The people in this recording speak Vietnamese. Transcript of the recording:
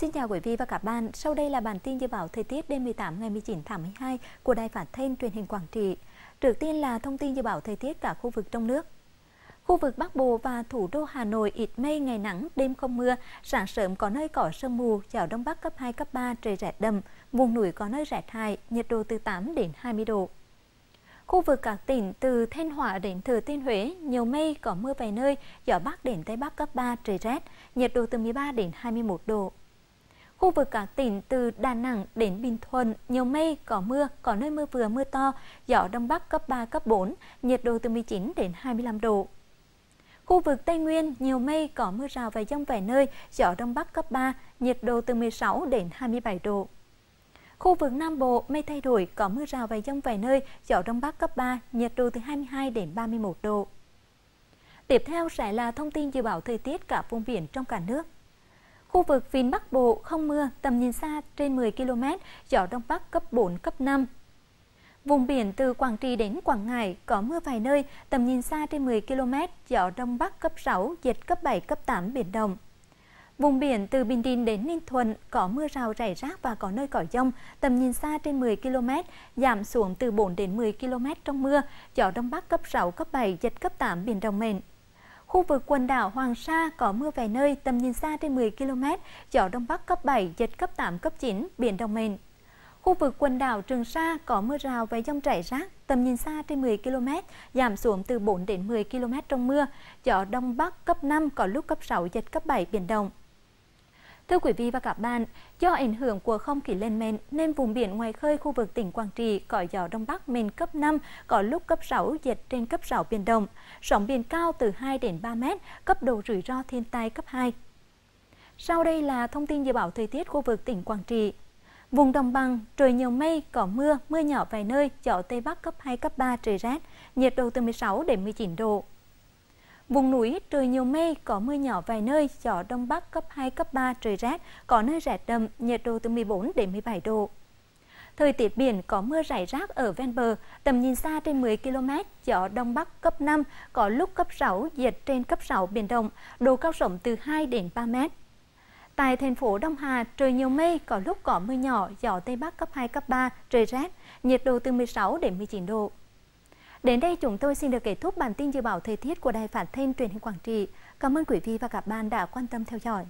Xin chào quý vị và các bạn. Sau đây là bản tin dự báo thời tiết đêm 18 ngày 19 tháng 12 của Đài Phát thanh Truyền hình Quảng Trị. Trước tiên là thông tin dự báo thời tiết cả khu vực trong nước. Khu vực Bắc Bộ và thủ đô Hà Nội ít mây, ngày nắng, đêm không mưa, sáng sớm có nơi có sương mù, gió đông bắc cấp 2 cấp 3 trời rét đầm, vùng núi có nơi rét hại, nhiệt độ từ 8 đến 20 độ. Khu vực các tỉnh từ Thanh Hóa đến Thừa Thiên Huế, nhiều mây, có mưa vài nơi, gió bắc đến tây bắc cấp 3 trời rét, nhiệt độ từ 13 đến 21 độ. Khu vực các tỉnh từ Đà Nẵng đến Bình Thuận, nhiều mây, có mưa, có nơi mưa vừa mưa to, gió Đông Bắc cấp 3, cấp 4, nhiệt độ từ 19 đến 25 độ. Khu vực Tây Nguyên, nhiều mây, có mưa rào và rông vài nơi, gió Đông Bắc cấp 3, nhiệt độ từ 16 đến 27 độ. Khu vực Nam Bộ, mây thay đổi, có mưa rào và rông vài nơi, gió Đông Bắc cấp 3, nhiệt độ từ 22 đến 31 độ. Tiếp theo sẽ là thông tin dự báo thời tiết cả vùng biển trong cả nước. Khu vực phía Bắc Bộ không mưa, tầm nhìn xa trên 10 km, gió Đông Bắc cấp 4, cấp 5. Vùng biển từ Quảng Trị đến Quảng Ngãi có mưa vài nơi, tầm nhìn xa trên 10 km, gió Đông Bắc cấp 6, giật cấp 7, cấp 8, biển động. Vùng biển từ Bình Định đến Ninh Thuận có mưa rào rải rác và có nơi có dông, tầm nhìn xa trên 10 km, giảm xuống từ 4 đến 10 km trong mưa, gió Đông Bắc cấp 6, cấp 7, giật cấp 8, biển động mạnh. Khu vực quần đảo Hoàng Sa có mưa vài nơi, tầm nhìn xa trên 10 km, gió đông bắc cấp 7, giật cấp 8, cấp 9, biển động mạnh. Khu vực quần đảo Trường Sa có mưa rào và dông rải rác, tầm nhìn xa trên 10 km, giảm xuống từ 4 đến 10 km trong mưa, gió đông bắc cấp 5 có lúc cấp 6, giật cấp 7, biển động. Thưa quý vị và các bạn, do ảnh hưởng của không khí lên men nên vùng biển ngoài khơi khu vực tỉnh Quảng Trị có gió đông bắc mạnh cấp 5, có lúc cấp 6 giật trên cấp 6 biển động, sóng biển cao từ 2 đến 3 mét, cấp độ rủi ro thiên tai cấp 2. Sau đây là thông tin dự báo thời tiết khu vực tỉnh Quảng Trị. Vùng đồng bằng, trời nhiều mây, có mưa, mưa nhỏ vài nơi, gió Tây Bắc cấp 2, cấp 3, trời rét, nhiệt độ từ 16 đến 19 độ. Vùng núi trời nhiều mây, có mưa nhỏ vài nơi, gió đông bắc cấp 2, cấp 3, trời rét, có nơi rét đậm, nhiệt độ từ 14 đến 17 độ. Thời tiết biển có mưa rải rác ở ven bờ, tầm nhìn xa trên 10 km, gió đông bắc cấp 5, có lúc cấp 6, giật trên cấp 6 biển động, độ cao rộng từ 2 đến 3 mét. Tại thành phố Đông Hà, trời nhiều mây, có lúc có mưa nhỏ, gió Tây Bắc cấp 2, cấp 3, trời rét, nhiệt độ từ 16 đến 19 độ. Đến đây chúng tôi xin được kết thúc bản tin dự báo thời tiết của Đài Phát thanh Truyền hình Quảng Trị. Cảm ơn quý vị và các bạn đã quan tâm theo dõi.